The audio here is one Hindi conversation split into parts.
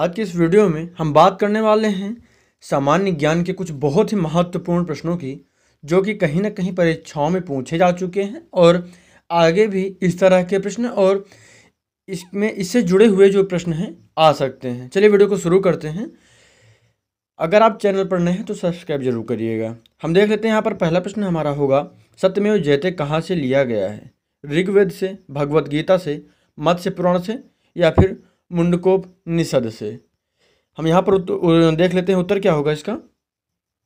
आज के इस वीडियो में हम बात करने वाले हैं सामान्य ज्ञान के कुछ बहुत ही महत्वपूर्ण प्रश्नों की जो कि कहीं ना कहीं परीक्षाओं में पूछे जा चुके हैं और आगे भी इस तरह के प्रश्न और इसमें इससे जुड़े हुए जो प्रश्न हैं आ सकते हैं चलिए वीडियो को शुरू करते हैं अगर आप चैनल पर नए हैं तो सब्सक्राइब जरूर करिएगा हम देख लेते हैं यहाँ पर पहला प्रश्न हमारा होगा सत्यमेव जयते कहाँ से लिया गया है ऋग्वेद से भगवद गीता से मत्स्य पुराण से या फिर मुंडकोपनिषद से हम यहाँ पर देख लेते हैं उत्तर क्या होगा इसका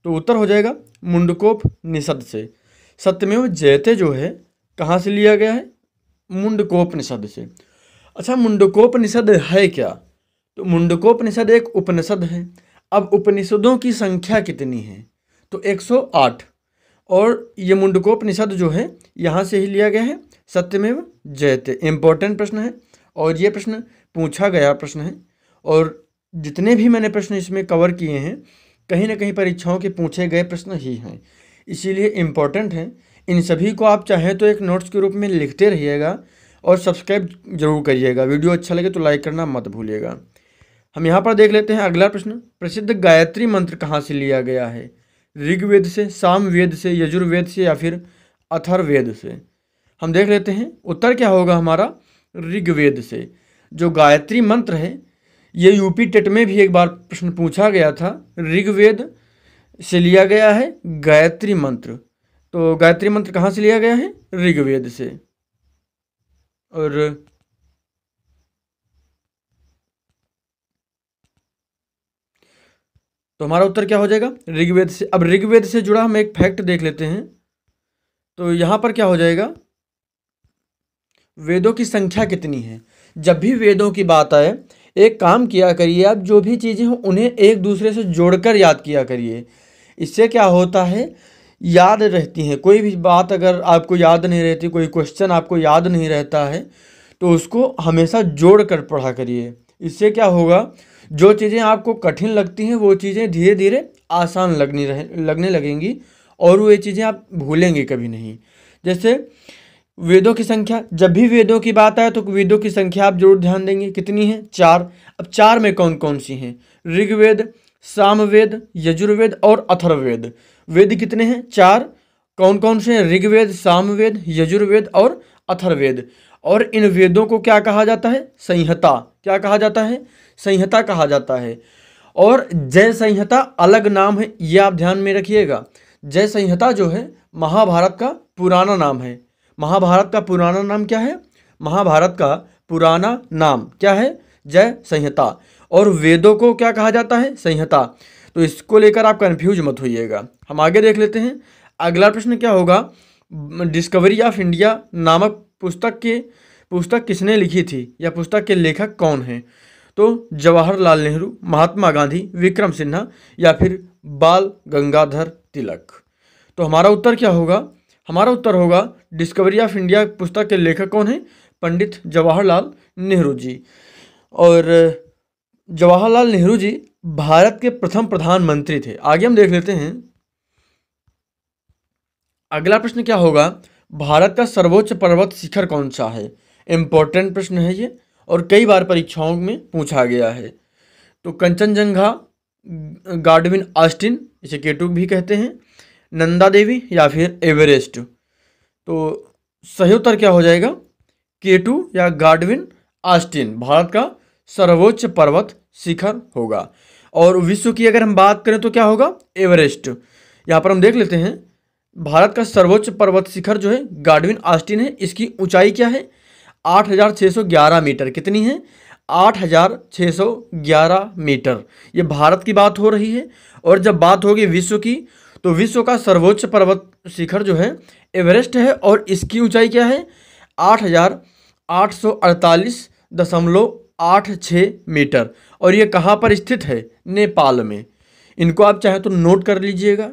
तो उत्तर हो जाएगा मुंडकोप निषद से सत्यमेव जयते जो है कहाँ से लिया गया है मुंडकोप निषद से अच्छा मुंडकोप निषद है क्या तो मुंडकोप निषद एक उपनिषद है अब उपनिषदों की संख्या कितनी है तो 108 और ये मुंडकोप निषद जो है यहाँ से ही लिया गया है सत्यमेव जयते इम्पोर्टेंट प्रश्न है और ये प्रश्न पूछा गया प्रश्न है और जितने भी मैंने प्रश्न इसमें कवर किए हैं कहीं ना कहीं परीक्षाओं के पूछे गए प्रश्न ही हैं इसीलिए इम्पॉर्टेंट हैं इन सभी को आप चाहें तो एक नोट्स के रूप में लिखते रहिएगा और सब्सक्राइब जरूर करिएगा वीडियो अच्छा लगे तो लाइक करना मत भूलिएगा हम यहाँ पर देख लेते हैं अगला प्रश्न प्रसिद्ध गायत्री मंत्र कहाँ से लिया गया है ऋग्वेद से सामवेद से यजुर्वेद से या फिर अथर्वेद से हम देख लेते हैं उत्तर क्या होगा हमारा ऋग्वेद से जो गायत्री मंत्र है ये यूपी टेट में भी एक बार प्रश्न पूछा गया था ऋग्वेद से लिया गया है गायत्री मंत्र तो गायत्री मंत्र कहाँ से लिया गया है ऋग्वेद से और तो हमारा उत्तर क्या हो जाएगा ऋग्वेद से अब ऋग्वेद से जुड़ा हम एक फैक्ट देख लेते हैं तो यहां पर क्या हो जाएगा वेदों की संख्या कितनी है जब भी वेदों की बात आए एक काम किया करिए आप जो भी चीज़ें हों उन्हें एक दूसरे से जोड़कर याद किया करिए इससे क्या होता है याद रहती हैं कोई भी बात अगर आपको याद नहीं रहती कोई क्वेश्चन आपको याद नहीं रहता है तो उसको हमेशा जोड़ कर पढ़ा करिए इससे क्या होगा जो चीज़ें आपको कठिन लगती हैं वो चीज़ें धीरे धीरे आसान लगनी रह लगने लगेंगी और वो ये चीज़ें आप भूलेंगे कभी नहीं जैसे वेदों की संख्या जब भी वेदों की बात आए तो वेदों की संख्या आप जरूर ध्यान देंगे कितनी है चार अब चार में कौन कौन सी हैं ऋग्वेद सामवेद यजुर्वेद और अथर्वेद वेद कितने हैं चार कौन कौन से हैं ऋग्वेद सामवेद यजुर्वेद और अथर्वेद और इन वेदों को क्या कहा जाता है संहिता क्या कहा जाता है संहिता कहा जाता है और जय संहिता अलग नाम है ये आप ध्यान में रखिएगा जय संहिता जो है महाभारत का पुराना नाम है महाभारत का पुराना नाम क्या है महाभारत का पुराना नाम क्या है जय संहिता और वेदों को क्या कहा जाता है संहिता तो इसको लेकर आप कन्फ्यूज मत होइएगा हम आगे देख लेते हैं अगला प्रश्न क्या होगा डिस्कवरी ऑफ इंडिया नामक पुस्तक के पुस्तक किसने लिखी थी या पुस्तक के लेखक कौन हैं तो जवाहरलाल नेहरू महात्मा गांधी विक्रम सिन्हा या फिर बाल गंगाधर तिलक तो हमारा उत्तर क्या होगा हमारा उत्तर होगा डिस्कवरी ऑफ इंडिया पुस्तक के लेखक कौन हैं पंडित जवाहरलाल नेहरू जी और जवाहरलाल नेहरू जी भारत के प्रथम प्रधानमंत्री थे आगे हम देख लेते हैं अगला प्रश्न क्या होगा भारत का सर्वोच्च पर्वत शिखर कौन सा है इम्पोर्टेंट प्रश्न है ये और कई बार परीक्षाओं में पूछा गया है तो कंचनजंघा गार्डविन आस्टिन इसे केटुक भी कहते हैं नंदा देवी या फिर एवरेस्ट तो सही उत्तर क्या हो जाएगा केटू या गार्डविन आस्टिन भारत का सर्वोच्च पर्वत शिखर होगा और विश्व की अगर हम बात करें तो क्या होगा एवरेस्ट यहाँ पर हम देख लेते हैं भारत का सर्वोच्च पर्वत शिखर जो है गार्डविन आस्टिन है इसकी ऊंचाई क्या है 8,611 मीटर कितनी है 8,611 मीटर ये भारत की बात हो रही है और जब बात होगी विश्व की तो विश्व का सर्वोच्च पर्वत शिखर जो है एवरेस्ट है और इसकी ऊंचाई क्या है आठ हजार आठ सौ अड़तालीस दशमलव आठ छः मीटर और ये कहाँ पर स्थित है नेपाल में इनको आप चाहे तो नोट कर लीजिएगा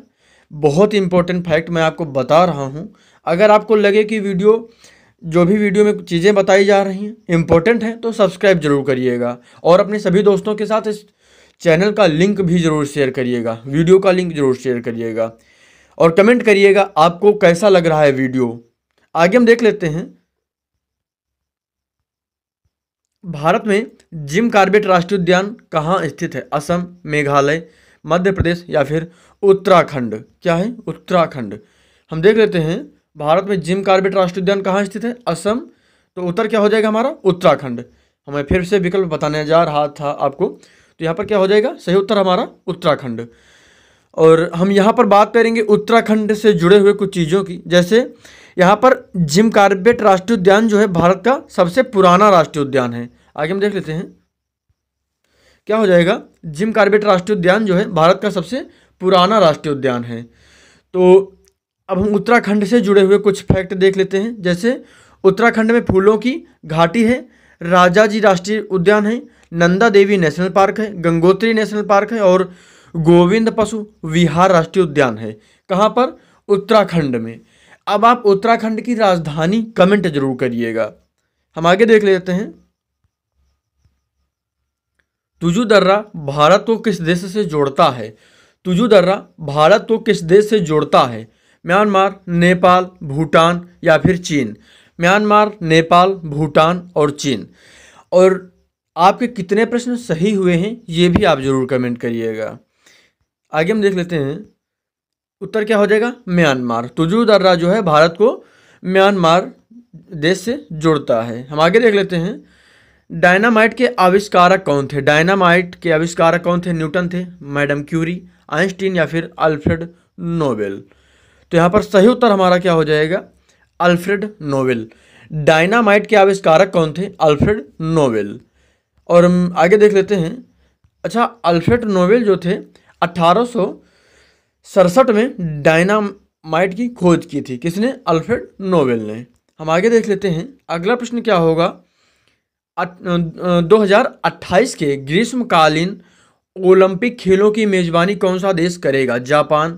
बहुत इंपॉर्टेंट फैक्ट मैं आपको बता रहा हूँ अगर आपको लगे कि वीडियो जो भी वीडियो में चीज़ें बताई जा रही हैं इंपॉर्टेंट हैं तो सब्सक्राइब जरूर करिएगा और अपने सभी दोस्तों के साथ इस चैनल का लिंक भी ज़रूर शेयर करिएगा वीडियो का लिंक ज़रूर शेयर करिएगा और कमेंट करिएगा आपको कैसा लग रहा है वीडियो आगे हम देख लेते हैं भारत में जिम कार्बेट राष्ट्रीय उद्यान कहाँ स्थित है असम मेघालय मध्य प्रदेश या फिर उत्तराखंड क्या है उत्तराखंड हम देख लेते हैं भारत में जिम कार्बेट राष्ट्रीय उद्यान कहाँ स्थित है असम तो उत्तर क्या हो जाएगा हमारा उत्तराखंड हमें फिर से विकल्प बताने जा रहा था आपको तो यहाँ पर क्या हो जाएगा सही उत्तर हमारा उत्तराखंड और हम यहाँ पर बात करेंगे उत्तराखंड से जुड़े हुए कुछ चीज़ों की जैसे यहाँ पर जिम कार्बेट राष्ट्रीय उद्यान जो है भारत का सबसे पुराना राष्ट्रीय उद्यान है आगे हम देख लेते हैं क्या हो जाएगा जिम कार्बेट राष्ट्रीय उद्यान जो है भारत का सबसे पुराना राष्ट्रीय उद्यान है तो अब हम उत्तराखंड से जुड़े हुए कुछ फैक्ट देख लेते हैं जैसे उत्तराखंड में फूलों की घाटी है राजा जी राष्ट्रीय उद्यान है नंदा देवी नेशनल पार्क है गंगोत्री नेशनल पार्क है और गोविंद पशु विहार राष्ट्रीय उद्यान है कहाँ पर उत्तराखंड में अब आप उत्तराखंड की राजधानी कमेंट जरूर करिएगा हम आगे देख लेते हैं तुजू दर्रा भारत को किस देश से जोड़ता है तुजू दर्रा भारत को किस देश से जोड़ता है म्यांमार नेपाल भूटान या फिर चीन म्यांमार नेपाल भूटान और चीन और आपके कितने प्रश्न सही हुए हैं ये भी आप ज़रूर कमेंट करिएगा आगे हम देख लेते हैं उत्तर क्या हो जाएगा म्यांमार तुजू दर्रा जो है भारत को म्यांमार देश से जुड़ता है हम आगे देख लेते हैं डायनामाइट के आविष्कारक कौन थे डायनामाइट के आविष्कारक कौन थे न्यूटन थे मैडम क्यूरी आइंस्टीन या फिर अल्फ्रेड नोबेल तो यहाँ पर सही उत्तर हमारा क्या हो जाएगा अल्फ्रेड नोबेल डायनामाइट के आविष्कारक कौन थे अल्फ्रेड नोबेल और हम आगे देख लेते हैं अच्छा अल्फ्रेड नोबेल जो थे अट्ठारह में डायनामाइट की खोज की थी किसने अल्फ्रेड नोबेल ने हम आगे देख लेते हैं अगला प्रश्न क्या होगा दो के ग्रीष्मकालीन ओलंपिक खेलों की मेज़बानी कौन सा देश करेगा जापान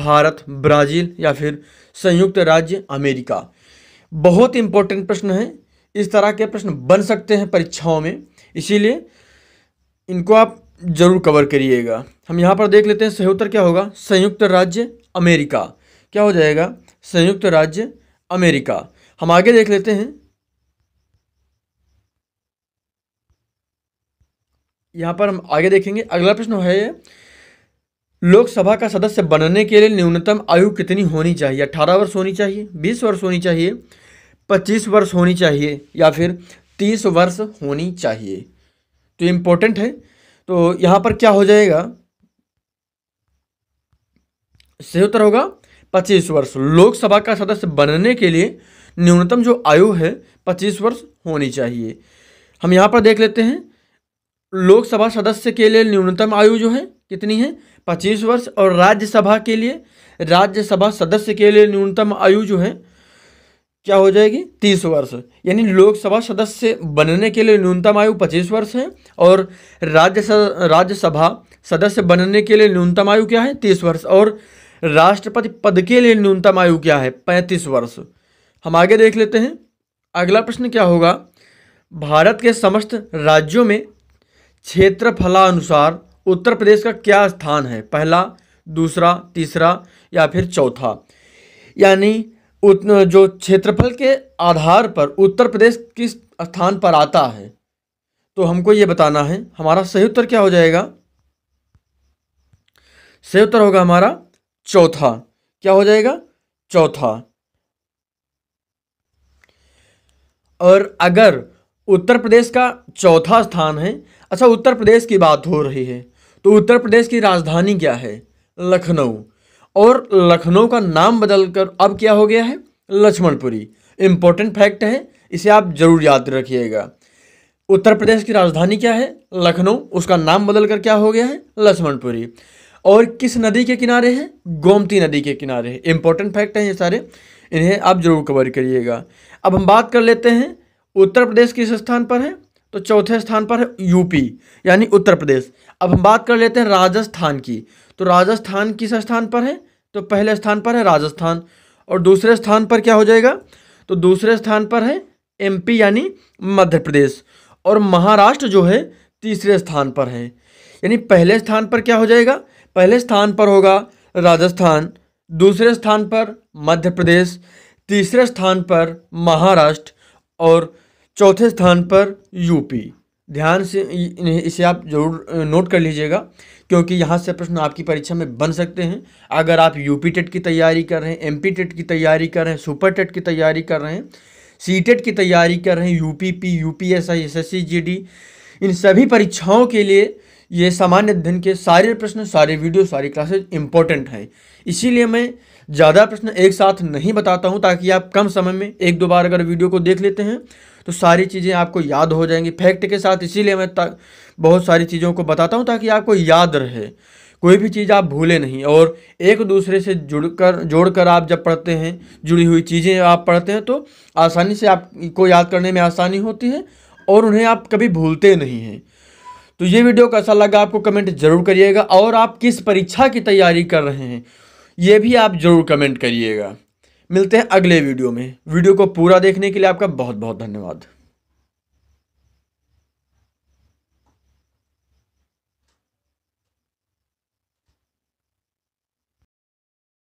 भारत ब्राज़ील या फिर संयुक्त राज्य अमेरिका बहुत इंपॉर्टेंट प्रश्न है इस तरह के प्रश्न बन सकते हैं परीक्षाओं में इसीलिए इनको आप जरूर कवर करिएगा हम यहाँ पर देख लेते हैं सही क्या होगा संयुक्त राज्य अमेरिका क्या हो जाएगा संयुक्त राज्य अमेरिका हम आगे देख लेते हैं यहाँ पर हम आगे देखेंगे अगला प्रश्न है लोकसभा का सदस्य बनने के लिए न्यूनतम आयु कितनी होनी चाहिए अठारह वर्ष होनी चाहिए बीस वर्ष होनी चाहिए पच्चीस वर्ष होनी चाहिए या फिर तीस वर्ष होनी चाहिए तो इम्पोर्टेंट है तो यहाँ पर क्या हो जाएगा सही उत्तर होगा पच्चीस वर्ष लोकसभा का सदस्य बनने के लिए न्यूनतम जो आयु है पच्चीस वर्ष होनी चाहिए हम यहाँ पर देख लेते हैं लोकसभा सदस्य के लिए न्यूनतम आयु जो है कितनी है पच्चीस वर्ष और राज्यसभा के लिए राज्यसभा सदस्य के लिए न्यूनतम आयु जो है क्या हो जाएगी तीस वर्ष यानी लोकसभा सदस्य बनने के लिए न्यूनतम आयु पच्चीस वर्ष है और राज्य राज्यसभा सदस्य बनने के लिए न्यूनतम आयु क्या है तीस वर्ष और राष्ट्रपति पद के लिए न्यूनतम आयु क्या है पैंतीस वर्ष हम आगे देख लेते हैं अगला प्रश्न क्या होगा भारत के समस्त राज्यों में क्षेत्रफलानुसार उत्तर प्रदेश का क्या स्थान है पहला दूसरा तीसरा या फिर चौथा यानी जो क्षेत्रफल के आधार पर उत्तर प्रदेश किस स्थान पर आता है तो हमको ये बताना है हमारा सही उत्तर क्या हो जाएगा सही उत्तर होगा हमारा चौथा क्या हो जाएगा चौथा और अगर उत्तर प्रदेश का चौथा स्थान है अच्छा उत्तर प्रदेश की बात हो रही है तो उत्तर प्रदेश की राजधानी क्या है लखनऊ और लखनऊ का नाम बदल कर अब क्या हो गया है लक्ष्मणपुरी इम्पोर्टेंट फैक्ट है इसे आप जरूर याद रखिएगा उत्तर प्रदेश की राजधानी क्या है लखनऊ उसका नाम बदल कर क्या हो गया है लक्ष्मणपुरी और किस नदी के किनारे है गोमती नदी के किनारे है इम्पोर्टेंट फैक्ट हैं ये सारे इन्हें आप जरूर कवर करिएगा अब हम बात कर लेते हैं उत्तर प्रदेश किस स्थान पर है तो चौथे स्थान पर है यूपी यानी उत्तर प्रदेश अब हम बात कर लेते हैं राजस्थान की तो राजस्थान किस स्थान पर है तो पहले स्थान पर है राजस्थान और दूसरे स्थान पर क्या हो जाएगा तो दूसरे स्थान पर है एमपी यानी मध्य प्रदेश और महाराष्ट्र जो है तीसरे स्थान पर है यानी पहले स्थान पर क्या हो जाएगा पहले स्थान पर होगा राजस्थान दूसरे स्थान पर मध्य प्रदेश तीसरे स्थान पर महाराष्ट्र और चौथे स्थान पर यूपी ध्यान से इसे आप जरूर नोट कर लीजिएगा क्योंकि यहाँ से प्रश्न आपकी परीक्षा में बन सकते हैं अगर आप यूपी टेट की तैयारी कर रहे हैं एमपी टेट की तैयारी कर रहे हैं सुपर टेट की तैयारी कर रहे हैं सी टेट की तैयारी कर रहे हैं यूपीपी यूपीएसआई एसएससी जीडी इन सभी परीक्षाओं के लिए ये सामान्य अध्ययन के सारे प्रश्न सारे वीडियो सारी क्लासेज इंपॉर्टेंट हैं इसीलिए मैं ज़्यादा प्रश्न एक साथ नहीं बताता हूँ ताकि आप कम समय में एक दो बार अगर वीडियो को देख लेते हैं तो सारी चीज़ें आपको याद हो जाएंगी फैक्ट के साथ इसीलिए मैं बहुत सारी चीज़ों को बताता हूँ ताकि आपको याद रहे कोई भी चीज़ आप भूले नहीं और एक दूसरे से जुड़कर जोड़कर आप जब पढ़ते हैं जुड़ी हुई चीज़ें आप पढ़ते हैं तो आसानी से आपको याद करने में आसानी होती है और उन्हें आप कभी भूलते नहीं हैं तो ये वीडियो कैसा लगा आपको कमेंट ज़रूर करिएगा और आप किस परीक्षा की तैयारी कर रहे हैं ये भी आप ज़रूर कमेंट करिएगा मिलते हैं अगले वीडियो में वीडियो को पूरा देखने के लिए आपका बहुत बहुत धन्यवाद